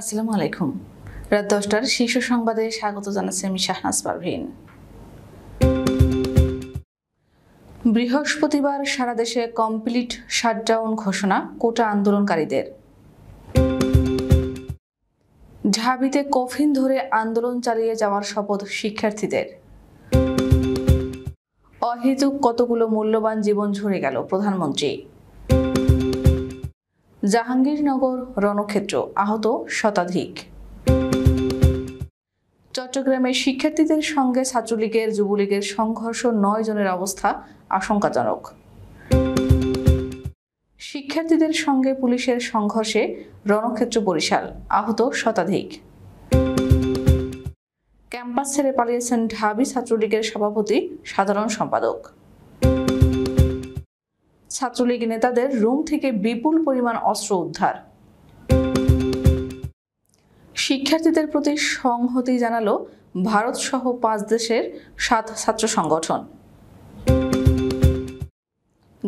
আসসালামু আলাইকুম রাত দশটার শীর্ষ সংবাদে স্বাগত জানাচ্ছি আমি শাহনাজ পারভিন বৃহস্পতিবার সারা দেশে কমপ্লিট শাটডাউন ঘোষণা কোটা আন্দোলনকারীদের ঢাবিতে কফিন ধরে আন্দোলন চালিয়ে যাওয়ার শপথ শিক্ষার্থীদের অহেতুক কতগুলো মূল্যবান জীবন ঝরে গেল প্রধানমন্ত্রী জাহাঙ্গীরনগর রণক্ষেত্র আহত শতাধিক চট্টগ্রামে শিক্ষার্থীদের সঙ্গে ছাত্রলীগের যুবলীগের সংঘর্ষ নয় জনের অবস্থা আশঙ্কাজনক শিক্ষার্থীদের সঙ্গে পুলিশের সংঘর্ষে রণক্ষেত্র বরিশাল আহত শতাধিক ক্যাম্পাস ছেড়ে পালিয়েছেন ঢাবি ছাত্রলীগের সভাপতি সাধারণ সম্পাদক ছাত্রলীগ নেতাদের রুম থেকে বিপুল পরিমাণ অস্ত্র উদ্ধার শিক্ষার্থীদের প্রতি সংহতি জানালো সহ পাঁচ দেশের সাত ছাত্র সংগঠন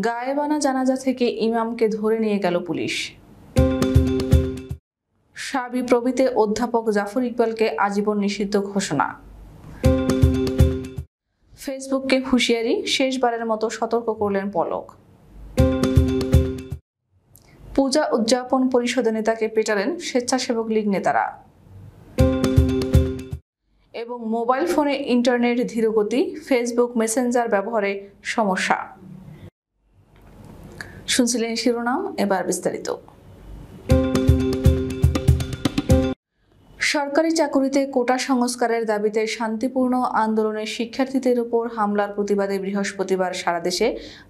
গায়েবানা জানাজা থেকে ইমামকে ধরে নিয়ে গেল পুলিশ সাবি সাবিপ্রবিতে অধ্যাপক জাফর ইকবালকে আজীবন নিষিদ্ধ ঘোষণা ফেসবুককে হুঁশিয়ারি শেষবারের মতো সতর্ক করলেন পলক পূজা উদযাপন পরিষদের নেতাকে পেটালেন স্বেচ্ছাসেবক লীগ নেতারা এবং মোবাইল ফোনে ইন্টারনেট ধীরগতি ফেসবুক মেসেঞ্জার ব্যবহারে সমস্যা শুনছিলেন শিরোনাম এবার বিস্তারিত সরকারি চাকুরিতে কোটা সংস্কারের দাবিতে শান্তিপূর্ণ আন্দোলনে শিক্ষার্থীদের উপর হামলার প্রতিবাদে বৃহস্পতিবার সারা দেশে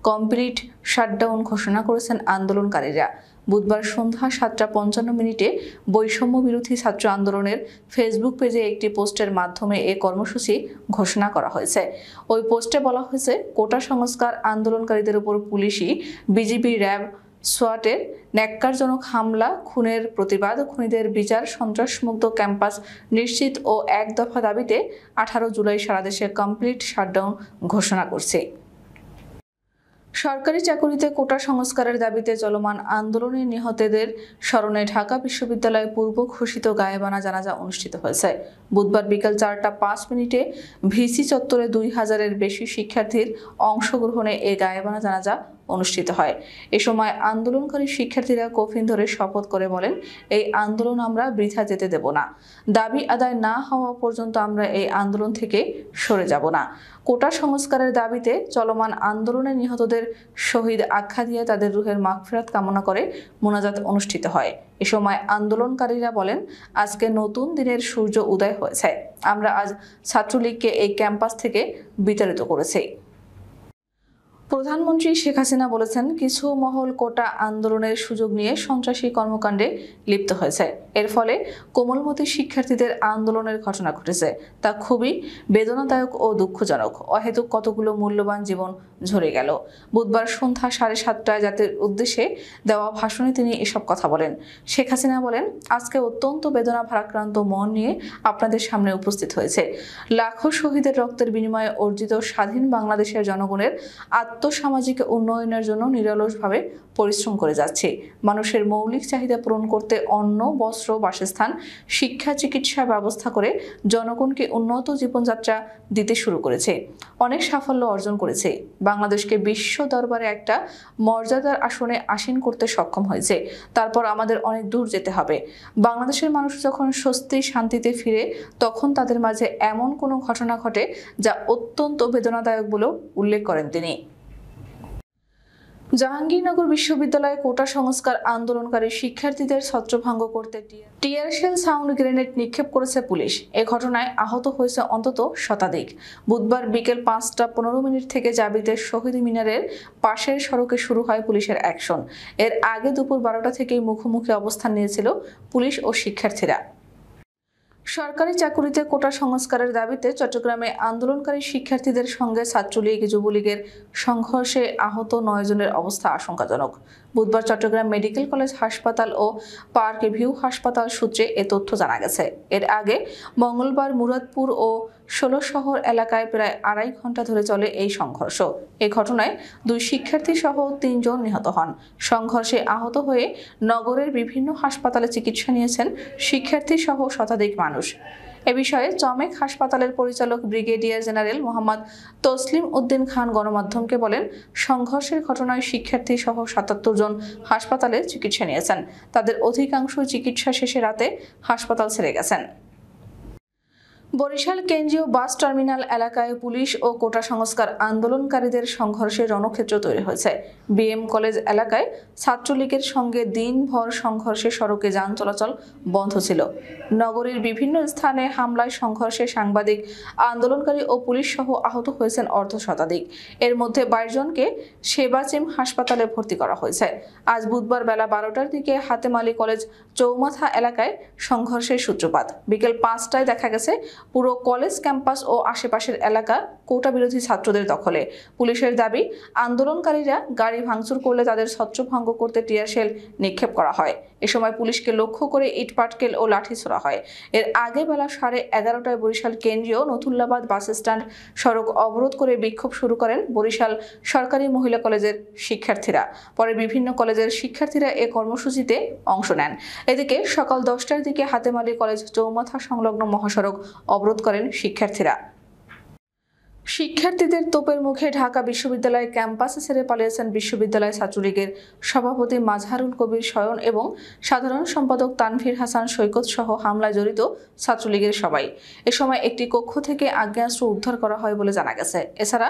কমপ্লিট শাটডাউন ঘোষণা করেছেন আন্দোলনকারীরা বুধবার সন্ধ্যা সাতটা পঞ্চান্ন মিনিটে বৈষম্য বিরোধী ছাত্র আন্দোলনের ফেসবুক পেজে একটি পোস্টের মাধ্যমে এ কর্মসূচি ঘোষণা করা হয়েছে ওই পোস্টে বলা হয়েছে কোটা সংস্কার আন্দোলনকারীদের উপর পুলিশি বিজিবি র্যাব সোয়াটের ন্যাক্কারজনক হামলা খুনের প্রতিবাদ খুনিদের বিচার সন্ত্রাসমুক্ত ক্যাম্পাস নিশ্চিত ও এক দফা দাবিতে আঠারো জুলাই সারাদেশে কমপ্লিট শাটডাউন ঘোষণা করছে সরকারি চাকুরিতে কোটা সংস্কারের দাবিতে চলমান আন্দোলনে নিহতদের স্মরণে ঢাকা বিশ্ববিদ্যালয়ে পূর্ব ঘোষিত গায়েবানা জানাজা অনুষ্ঠিত হয়েছে বুধবার বিকাল চারটা পাঁচ মিনিটে ভিসি চত্বরে দুই হাজারের বেশি শিক্ষার্থীর অংশগ্রহণে এ গায়েবানা জানাজা অনুষ্ঠিত হয় এ সময় আন্দোলনকারী শিক্ষার্থীরা কফিন ধরে শপথ করে বলেন এই আন্দোলন আমরা বৃথা যেতে দেব না দাবি আদায় না হওয়া পর্যন্ত আমরা এই আন্দোলন থেকে সরে যাব না কোটা সংস্কারের দাবিতে চলমান আন্দোলনে নিহতদের শহীদ আখ্যা দিয়ে তাদের রুহের মাগফেরাত কামনা করে মোনাজাত অনুষ্ঠিত হয় এ সময় আন্দোলনকারীরা বলেন আজকে নতুন দিনের সূর্য উদয় হয়েছে আমরা আজ ছাত্রলীগকে এই ক্যাম্পাস থেকে বিতাড়িত করেছি প্রধানমন্ত্রী শেখ হাসিনা বলেছেন কিছু মহল কোটা আন্দোলনের সুযোগ নিয়ে সন্ত্রাসী কর্মকাণ্ডে লিপ্ত হয়েছে এর ফলে কোমলমতি শিক্ষার্থীদের আন্দোলনের ঘটনা ঘটেছে তা খুবই বেদনাদায়ক ও দুঃখজনক অহেতুক কতগুলো মূল্যবান জীবন ঝরে গেল বুধবার সন্ধ্যা সাড়ে সাতটায় জাতির উদ্দেশ্যে দেওয়া ভাষণে তিনি এসব কথা বলেন শেখ হাসিনা বলেন আজকে অত্যন্ত বেদনা ভারাক্রান্ত মন নিয়ে আপনাদের সামনে উপস্থিত হয়েছে লাখো শহীদের রক্তের বিনিময়ে অর্জিত স্বাধীন বাংলাদেশের জনগণের আত্ম আর্থসামাজিক উন্নয়নের জন্য নিরলসভাবে পরিশ্রম করে যাচ্ছে মানুষের মৌলিক চাহিদা পূরণ করতে অন্ন বস্ত্র বাসস্থান শিক্ষা চিকিৎসা ব্যবস্থা করে জনগণকে উন্নত জীবনযাত্রা দিতে শুরু করেছে অনেক সাফল্য অর্জন করেছে বাংলাদেশকে বিশ্ব দরবারে একটা মর্যাদার আসনে আসীন করতে সক্ষম হয়েছে তারপর আমাদের অনেক দূর যেতে হবে বাংলাদেশের মানুষ যখন স্বস্তি শান্তিতে ফিরে তখন তাদের মাঝে এমন কোনো ঘটনা ঘটে যা অত্যন্ত বেদনাদায়ক বলেও উল্লেখ করেন তিনি জাহাঙ্গীরনগর বিশ্ববিদ্যালয়ে কোটা সংস্কার আন্দোলনকারী শিক্ষার্থীদের ছত্রভঙ্গ করতে টিয়ারশেল সাউন্ড গ্রেনেড নিক্ষেপ করেছে পুলিশ এ ঘটনায় আহত হয়েছে অন্তত শতাধিক বুধবার বিকেল পাঁচটা পনেরো মিনিট থেকে জাবিদের শহীদ মিনারের পাশের সড়কে শুরু হয় পুলিশের অ্যাকশন এর আগে দুপুর বারোটা থেকেই মুখোমুখি অবস্থান নিয়েছিল পুলিশ ও শিক্ষার্থীরা সরকারি চাকুরিতে কোটা সংস্কারের দাবিতে চট্টগ্রামে আন্দোলনকারী শিক্ষার্থীদের সঙ্গে ছাত্রলীগ যুবলীগের সংঘর্ষে আহত নয়জনের অবস্থা আশঙ্কাজনক বুধবার চট্টগ্রাম মেডিকেল কলেজ হাসপাতাল ও পার্ক ভিউ হাসপাতাল সূত্রে এ তথ্য জানা গেছে এর আগে মঙ্গলবার মুরাদপুর ও ষোলো শহর এলাকায় প্রায় আড়াই ঘন্টা ধরে চলে এই সংঘর্ষ এ ঘটনায় দুই শিক্ষার্থী সহ তিনজন নিহত হন সংঘর্ষে আহত হয়ে নগরের বিভিন্ন হাসপাতালে চিকিৎসা নিয়েছেন শিক্ষার্থী সহ শতাধিক মানুষ এ বিষয়ে চমেক হাসপাতালের পরিচালক ব্রিগেডিয়ার জেনারেল মোহাম্মদ তসলিম উদ্দিন খান গণমাধ্যমকে বলেন সংঘর্ষের ঘটনায় শিক্ষার্থী সহ সাতাত্তর জন হাসপাতালে চিকিৎসা নিয়েছেন তাদের অধিকাংশ চিকিৎসা শেষে রাতে হাসপাতাল ছেড়ে গেছেন বরিশাল কেন্দ্রীয় বাস টার্মিনাল এলাকায় পুলিশ ও কোটা সংস্কার আন্দোলনকারীদের সংঘর্ষে রণক্ষেত্র তৈরি হয়েছে বিএম কলেজ এলাকায় ছাত্রলীগের সঙ্গে দিনভর সংঘর্ষে সড়কে যান চলাচল বন্ধ ছিল নগরীর বিভিন্ন স্থানে হামলায় সংঘর্ষে সাংবাদিক আন্দোলনকারী ও পুলিশ সহ আহত হয়েছেন অর্ধ শতাধিক এর মধ্যে বাইশ জনকে সেবাচিম হাসপাতালে ভর্তি করা হয়েছে আজ বুধবার বেলা বারোটার দিকে হাতেমালি কলেজ চৌমাথা এলাকায় সংঘর্ষের সূত্রপাত বিকেল পাঁচটায় দেখা গেছে পুরো কলেজ ক্যাম্পাস ও আশেপাশের এলাকা কোটা বিরোধী ছাত্রদের দখলে পুলিশের দাবি আন্দোলনকারীরা গাড়ি ভাঙচুর করলে তাদের ছত্রভঙ্গ করতে টিয়ারশেল নিক্ষেপ করা হয় এ সময় পুলিশকে লক্ষ্য করে ইটপাটকেল ও লাঠি ছোড়া হয় এর আগে বেলা সাড়ে এগারোটায় বরিশাল কেন্দ্রীয় নথুল্লাবাদ বাস স্ট্যান্ড সড়ক অবরোধ করে বিক্ষোভ শুরু করেন বরিশাল সরকারি মহিলা কলেজের শিক্ষার্থীরা পরে বিভিন্ন কলেজের শিক্ষার্থীরা এ কর্মসূচিতে অংশ নেন এদিকে সকাল দশটার দিকে হাতেমালি কলেজ চৌমাথা সংলগ্ন মহাসড়ক অবরোধ করেন শিক্ষার্থীরা শিক্ষার্থীদের তোপের মুখে ঢাকা বিশ্ববিদ্যালয়ের ক্যাম্পাসে ছেড়ে পালিয়েছেন বিশ্ববিদ্যালয় ছাত্রলীগের সভাপতি মাজহারুল কবির শয়ন এবং সাধারণ সম্পাদক তানভীর হাসান সৈকত সহ হামলায় জড়িত ছাত্রলীগের সবাই এ সময় একটি কক্ষ থেকে আগ্নেয়াস্ত্র উদ্ধার করা হয় বলে জানা গেছে এছাড়া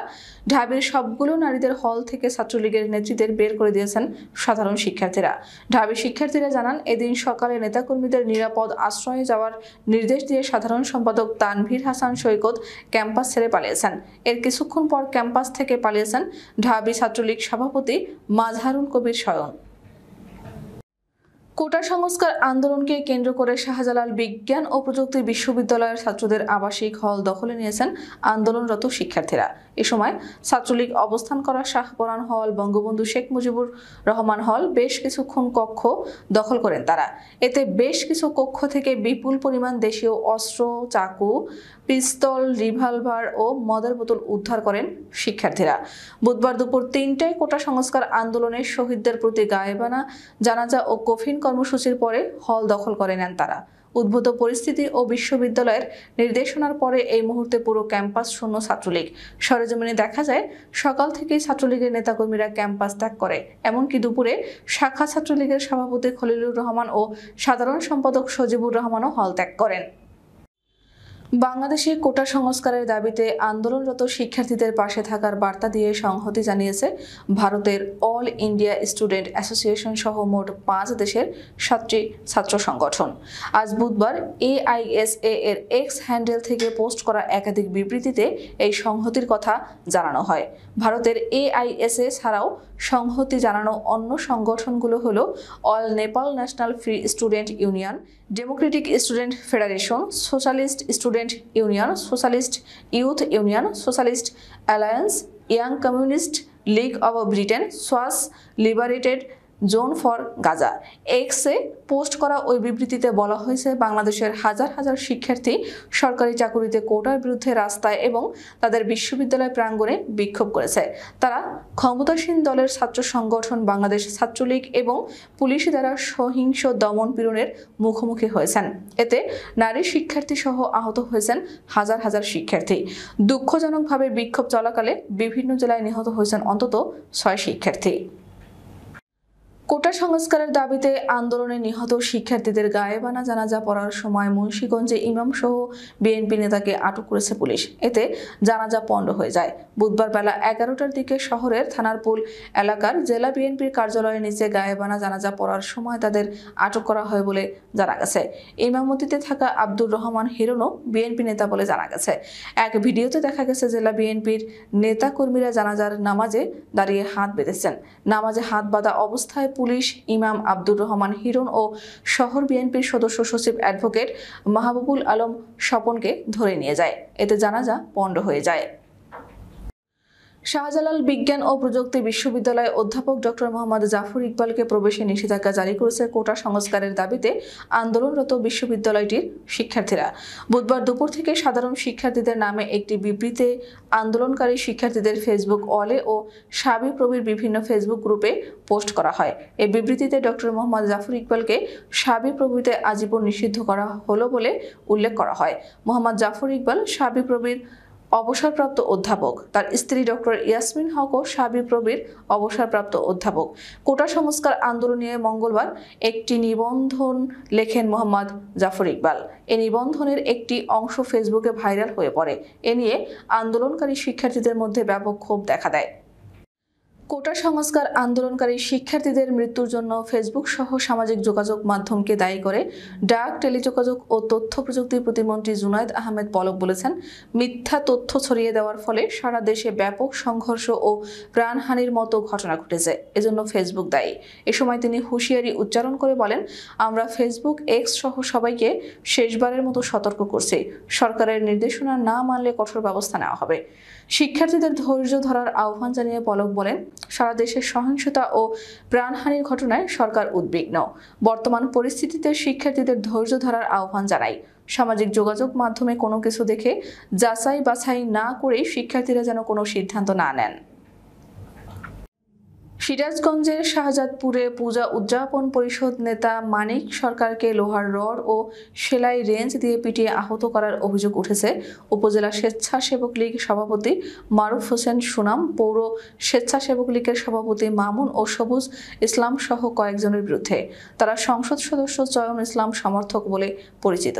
ঢাবির সবগুলো নারীদের হল থেকে ছাত্রলীগের নেতৃত্বের বের করে দিয়েছেন সাধারণ শিক্ষার্থীরা ঢাবির শিক্ষার্থীরা জানান এদিন সকালে নেতাকর্মীদের নিরাপদ আশ্রয়ে যাওয়ার নির্দেশ দিয়ে সাধারণ সম্পাদক তানভীর হাসান সৈকত ক্যাম্পাস ছেড়ে পালিয়েছেন এর কিছুক্ষণ পর ক্যাম্পাস থেকে পালিয়েছেন ঢাবি ছাত্রলীগ সভাপতি মাজহারুল কবির স্বয়ং কোটা সংস্কার আন্দোলনকে কেন্দ্র করে শাহজালাল বিজ্ঞান ও প্রযুক্তি বিশ্ববিদ্যালয়ের ছাত্রদের আবাসিক হল দখলে নিয়েছেন আন্দোলনরত শিক্ষার্থীরা এ সময় ছাত্রলীগ অবস্থান করা শাহপরান হল বঙ্গবন্ধু শেখ মুজিবুর রহমান হল বেশ কিছুক্ষণ কক্ষ দখল করেন তারা এতে বেশ কিছু কক্ষ থেকে বিপুল পরিমাণ দেশীয় অস্ত্র চাকু পিস্তল রিভলভার ও মদের বোতল উদ্ধার করেন শিক্ষার্থীরা বুধবার দুপুর তিনটায় কোটা সংস্কার আন্দোলনের শহীদদের প্রতি গায়েবানা জানাজা ও কফিন কর্মসূচির পরে হল দখল করে নেন তারা উদ্ভূত পরিস্থিতি ও বিশ্ববিদ্যালয়ের নির্দেশনার পরে এই মুহূর্তে পুরো ক্যাম্পাস শূন্য ছাত্রলীগ সরেজমিনে দেখা যায় সকাল থেকেই ছাত্রলীগের নেতাকর্মীরা ক্যাম্পাস ত্যাগ করে এমনকি দুপুরে শাখা ছাত্রলীগের সভাপতি খলিলুর রহমান ও সাধারণ সম্পাদক সজিবুর রহমানও হল ত্যাগ করেন বাংলাদেশে কোটা সংস্কারের দাবিতে আন্দোলনরত শিক্ষার্থীদের পাশে থাকার বার্তা দিয়ে সংহতি জানিয়েছে ভারতের অল ইন্ডিয়া স্টুডেন্ট অ্যাসোসিয়েশন সহ মোট পাঁচ দেশের সাতটি ছাত্র সংগঠন আজ বুধবার এআইএসএ এর এক্স হ্যান্ডেল থেকে পোস্ট করা একাধিক বিবৃতিতে এই সংহতির কথা জানানো হয় ভারতের এআইএসএ ছাড়াও সংহতি জানানো অন্য সংগঠনগুলো হলো All Nepal National Free Student Union Democratic Student Federation Socialist Student Union Socialist Youth Union Socialist Alliance Young Communist League of Britain SOAS Liberated Zone for Gaza এক্সে পোস্ট করা ওই বিবৃতিতে বলা হয়েছে বাংলাদেশের হাজার হাজার শিক্ষার্থী সরকারি চাকুরিতে কোটার বিরুদ্ধে রাস্তায় এবং তাদের বিশ্ববিদ্যালয় প্রাঙ্গণে বিক্ষোভ করেছে তারা ক্ষমতাসীন দলের ছাত্র সংগঠন বাংলাদেশ ছাত্রলীগ এবং পুলিশ দ্বারা সহিংস দমন পীড়নের মুখোমুখি হয়েছেন এতে নারী শিক্ষার্থী সহ আহত হয়েছেন হাজার হাজার শিক্ষার্থী দুঃখজনকভাবে বিক্ষোভ চলাকালে বিভিন্ন জেলায় নিহত হয়েছেন অন্তত ছয় শিক্ষার্থী কোটা সংস্কারের দাবিতে আন্দোলনে নিহত শিক্ষার্থীদের গায়েবানা জানাজা পড়ার সময় মুন্সীগঞ্জে ইমাম সহ বিএনপি নেতাকে আটক করেছে পুলিশ এতে জানাজা পণ্ড হয়ে যায় বুধবার বেলা এগারোটার দিকে শহরের থানারপুল এলাকার জেলা বিএনপির কার্যালয়ের নিচে গায়েবানা জানাজা পড়ার সময় তাদের আটক করা হয় বলে জানা গেছে ইমামতিতে থাকা আব্দুর রহমান হিরনও বিএনপি নেতা বলে জানা গেছে এক ভিডিওতে দেখা গেছে জেলা বিএনপির নেতাকর্মীরা জানাজার নামাজে দাঁড়িয়ে হাত বেঁধেছেন নামাজে হাত বাঁধা অবস্থায় পুলিশ ইমাম আব্দুর রহমান হিরণ ও শহর বিএনপির সদস্য সচিব অ্যাডভোকেট মাহবুবুল আলম স্বপনকে ধরে নিয়ে যায় এতে জানাজা পণ্ড হয়ে যায় শাহজালাল বিজ্ঞান ও প্রযুক্তি বিশ্ববিদ্যালয়ে অধ্যাপক ডক্টর মোহাম্মদ জাফর ইকবালকে প্রবেশে নিষেধাজ্ঞা জারি করেছে কোটা সংস্কারের দাবিতে আন্দোলনরত বিশ্ববিদ্যালয়টির শিক্ষার্থীরা বুধবার দুপুর থেকে সাধারণ শিক্ষার্থীদের নামে একটি বিবৃতি আন্দোলনকারী শিক্ষার্থীদের ফেসবুক অলে ও সাবি প্রবীর বিভিন্ন ফেসবুক গ্রুপে পোস্ট করা হয় এই বিবৃতিতে ডক্টর মোহাম্মদ জাফর ইকবালকে সাবি সাবিপ্রবিতে আজীবন নিষিদ্ধ করা হলো বলে উল্লেখ করা হয় মোহাম্মদ জাফর ইকবাল সাবিপ্রবির অবসরপ্রাপ্ত অধ্যাপক তার স্ত্রী ডক্টর ইয়াসমিন সাবি প্রবীর অবসরপ্রাপ্ত অধ্যাপক কোটা সংস্কার আন্দোলন নিয়ে মঙ্গলবার একটি নিবন্ধন লেখেন মোহাম্মদ জাফর ইকবাল এ নিবন্ধনের একটি অংশ ফেসবুকে ভাইরাল হয়ে পড়ে এ নিয়ে আন্দোলনকারী শিক্ষার্থীদের মধ্যে ব্যাপক ক্ষোভ দেখা দেয় কোটা সংস্কার আন্দোলনকারী শিক্ষার্থীদের মৃত্যুর জন্য ফেসবুক সহ সামাজিক যোগাযোগ মাধ্যমকে দায়ী করে ডাক টেলিযোগাযোগ ও তথ্য প্রযুক্তি প্রতিমন্ত্রী জুনায়দ আহমেদ পলক বলেছেন মিথ্যা তথ্য ছড়িয়ে দেওয়ার ফলে সারা দেশে ব্যাপক সংঘর্ষ ও প্রাণহানির মতো ঘটনা ঘটেছে এজন্য ফেসবুক দায়ী এ সময় তিনি হুঁশিয়ারি উচ্চারণ করে বলেন আমরা ফেসবুক এক্স সহ সবাইকে শেষবারের মতো সতর্ক করছি সরকারের নির্দেশনা না মানলে কঠোর ব্যবস্থা নেওয়া হবে শিক্ষার্থীদের ধৈর্য ধরার আহ্বান জানিয়ে পলক বলেন সারা দেশের সহিংসতা ও প্রাণহানির ঘটনায় সরকার উদ্বিগ্ন বর্তমান পরিস্থিতিতে শিক্ষার্থীদের ধৈর্য ধরার আহ্বান জানাই সামাজিক যোগাযোগ মাধ্যমে কোনো কিছু দেখে যাচাই বাছাই না করে শিক্ষার্থীরা যেন কোনো সিদ্ধান্ত না নেন সিরাজগঞ্জের শাহজাদপুরে পূজা উদযাপন পরিষদ নেতা মানিক সরকারকে লোহার রড ও সেলাই রেঞ্জ দিয়ে পিটিয়ে আহত করার অভিযোগ উঠেছে উপজেলা স্বেচ্ছাসেবক লীগ সভাপতি মারুফ হোসেন সুনাম পৌর স্বেচ্ছাসেবক লীগের সভাপতি মামুন ও সবুজ ইসলাম সহ কয়েকজনের বিরুদ্ধে তারা সংসদ সদস্য চয়ন ইসলাম সমর্থক বলে পরিচিত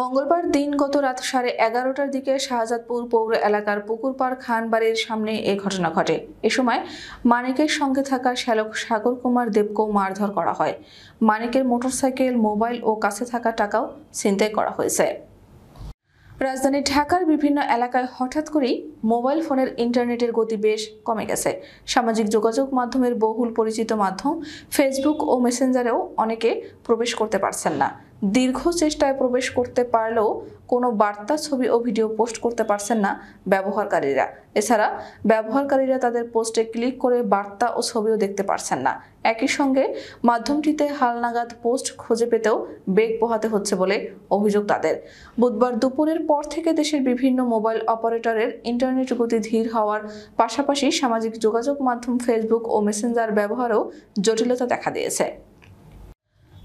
মঙ্গলবার দিন গত রাত সাড়ে এগারোটার দিকে শাহজাদপুর পৌর এলাকার পুকুরপাড় খান বাড়ির সামনে এ ঘটনা ঘটে এ সময় মানিকের সঙ্গে থাকা শ্যালক সাগর কুমার দেবকেও মারধর করা হয় মানিকের মোটরসাইকেল মোবাইল ও কাছে থাকা টাকাও ছিনতাই করা হয়েছে রাজধানী ঢাকার বিভিন্ন এলাকায় হঠাৎ করেই মোবাইল ফোনের ইন্টারনেটের গতি বেশ কমে গেছে সামাজিক যোগাযোগ মাধ্যমের বহুল পরিচিত মাধ্যম ফেসবুক ও মেসেঞ্জারেও অনেকে প্রবেশ করতে পারছেন না দীর্ঘ চেষ্টায় প্রবেশ করতে পারলেও কোনো বার্তা ছবি ও ভিডিও পোস্ট করতে পারছেন না ব্যবহারকারীরা এছাড়া ব্যবহারকারীরা তাদের পোস্টে ক্লিক করে বার্তা ও ছবিও দেখতে পারছেন না একই সঙ্গে মাধ্যমটিতে হালনাগাদ পোস্ট খুঁজে পেতেও বেগ পোহাতে হচ্ছে বলে অভিযোগ তাদের বুধবার দুপুরের পর থেকে দেশের বিভিন্ন মোবাইল অপারেটরের ইন্টারনেট গতি ধীর হওয়ার পাশাপাশি সামাজিক যোগাযোগ মাধ্যম ফেসবুক ও মেসেঞ্জার ব্যবহারেও জটিলতা দেখা দিয়েছে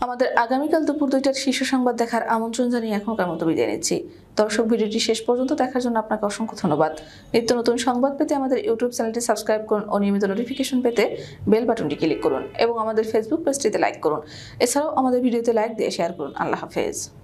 আমাদের আগামীকাল দুপুর দুইটার শীর্ষ সংবাদ দেখার আমন্ত্রণ জানিয়ে এখনকার মতো বিদায় নিচ্ছি দর্শক ভিডিওটি শেষ পর্যন্ত দেখার জন্য আপনাকে অসংখ্য ধন্যবাদ নিত্য নতুন সংবাদ পেতে আমাদের ইউটিউব চ্যানেলটি সাবস্ক্রাইব করুন ও নিয়মিত নোটিফিকেশন পেতে বেল বাটনটি ক্লিক করুন এবং আমাদের ফেসবুক পেজটিতে লাইক করুন এছাড়াও আমাদের ভিডিওতে লাইক দিয়ে শেয়ার করুন আল্লাহ হাফেজ